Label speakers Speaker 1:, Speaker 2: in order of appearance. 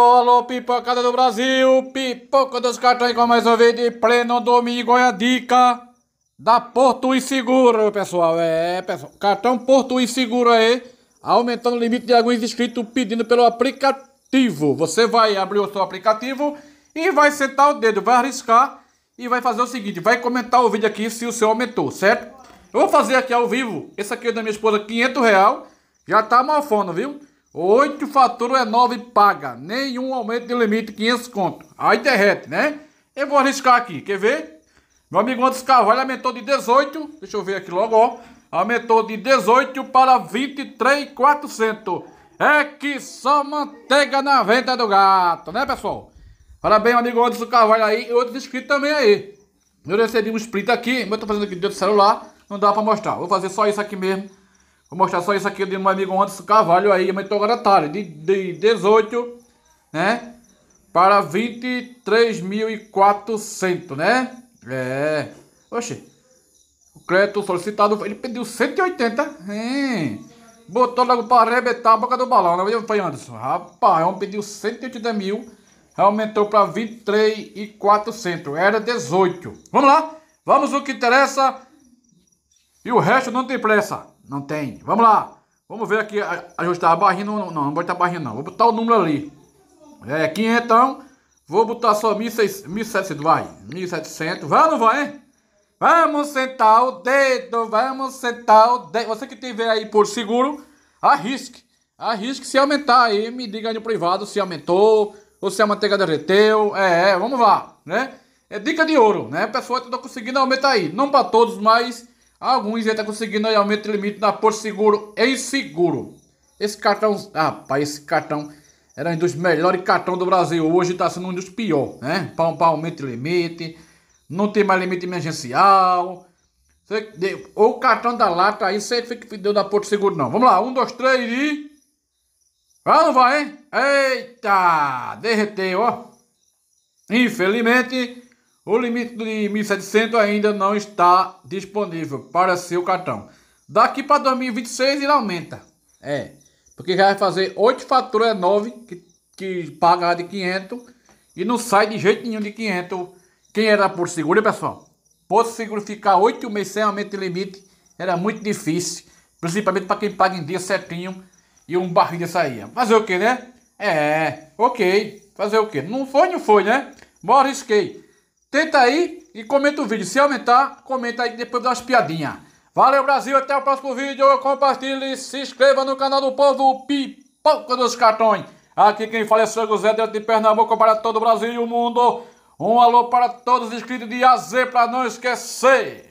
Speaker 1: Alô, pipocada do Brasil, pipoca dos cartões com mais um vídeo de pleno domingo é a dica da Porto e Seguro, pessoal. É, pessoal, cartão Porto e Seguro aí, aumentando o limite de alguns inscritos pedindo pelo aplicativo. Você vai abrir o seu aplicativo e vai sentar o dedo, vai arriscar e vai fazer o seguinte, vai comentar o vídeo aqui se o seu aumentou, certo? Eu vou fazer aqui ao vivo, esse aqui é da minha esposa, 500 real, já tá mofando, viu? 8 fatura é 9 paga. Nenhum aumento de limite, 500 conto. Aí derrete, né? Eu vou arriscar aqui, quer ver? Meu amigo Anderson Carvalho aumentou de 18, deixa eu ver aqui logo, ó. Aumentou de 18 para 23,400. É que só manteiga na venda do gato, né, pessoal? Parabéns, amigo Anderson Carvalho aí e outros inscritos também aí. Eu recebi um split aqui, mas eu tô fazendo aqui dentro do celular, não dá pra mostrar. Vou fazer só isso aqui mesmo Vou mostrar só isso aqui de um amigo Anderson Carvalho aí, aumentou agora tarde, de, de 18, né? Para 23.400, né? É. Oxi. O crédito solicitado, ele pediu 180. Hein? É, botou logo para arrebentar a boca do balão, não é, foi Anderson? Rapaz, homem pediu 180 mil, aumentou para 23.400, era 18. Vamos lá? Vamos o que interessa. E o resto não tem pressa. Não tem. Vamos lá. Vamos ver aqui, ajustar a barrinha. Não, não, não, botar tá a barrinha não. Vou botar o número ali. É, 500, então, vou botar só 1.700, vai. 1.700. Vai vai, hein? Vamos sentar o dedo, vamos sentar o dedo. Você que tiver aí por seguro, arrisque. Arrisque se aumentar aí. Me diga aí no privado se aumentou ou se a manteiga derreteu. É, é, vamos lá, né? É dica de ouro, né? pessoal eu tô tá conseguindo aumentar aí. Não para todos, mas Alguns já estão tá conseguindo aí aumento de limite na Porto Seguro em seguro. Esse cartão, rapaz, esse cartão era um dos melhores cartões do Brasil. Hoje está sendo um dos piores, né? Para aumento de limite, não tem mais limite emergencial. Ou o cartão da lata aí, você fica deu da Porto Seguro, não. Vamos lá, um, dois, três e. Vai ou não vai, hein? Eita! Derreteu, ó. Infelizmente, o limite de 1.700 ainda não está disponível para seu cartão. Daqui para 2026 ele aumenta. É, porque já vai fazer 8 faturas 9 que, que paga de 500 e não sai de jeito nenhum de 500. Quem era por seguro, pessoal? Por seguro ficar 8 meses sem aumento de limite era muito difícil, principalmente para quem paga em dia certinho e um barriga saía. Fazer o que, né? É, ok. Fazer o que? Não foi, não foi, né? Bora, risquei. Tenta aí e comenta o vídeo. Se aumentar, comenta aí depois das piadinhas. Valeu, Brasil. Até o próximo vídeo. Compartilhe, se inscreva no canal do Povo Pipoca dos Cartões. Aqui quem fala é o Sr. José de Pernambuco para todo o Brasil e o mundo. Um alô para todos os inscritos de AZ para não esquecer.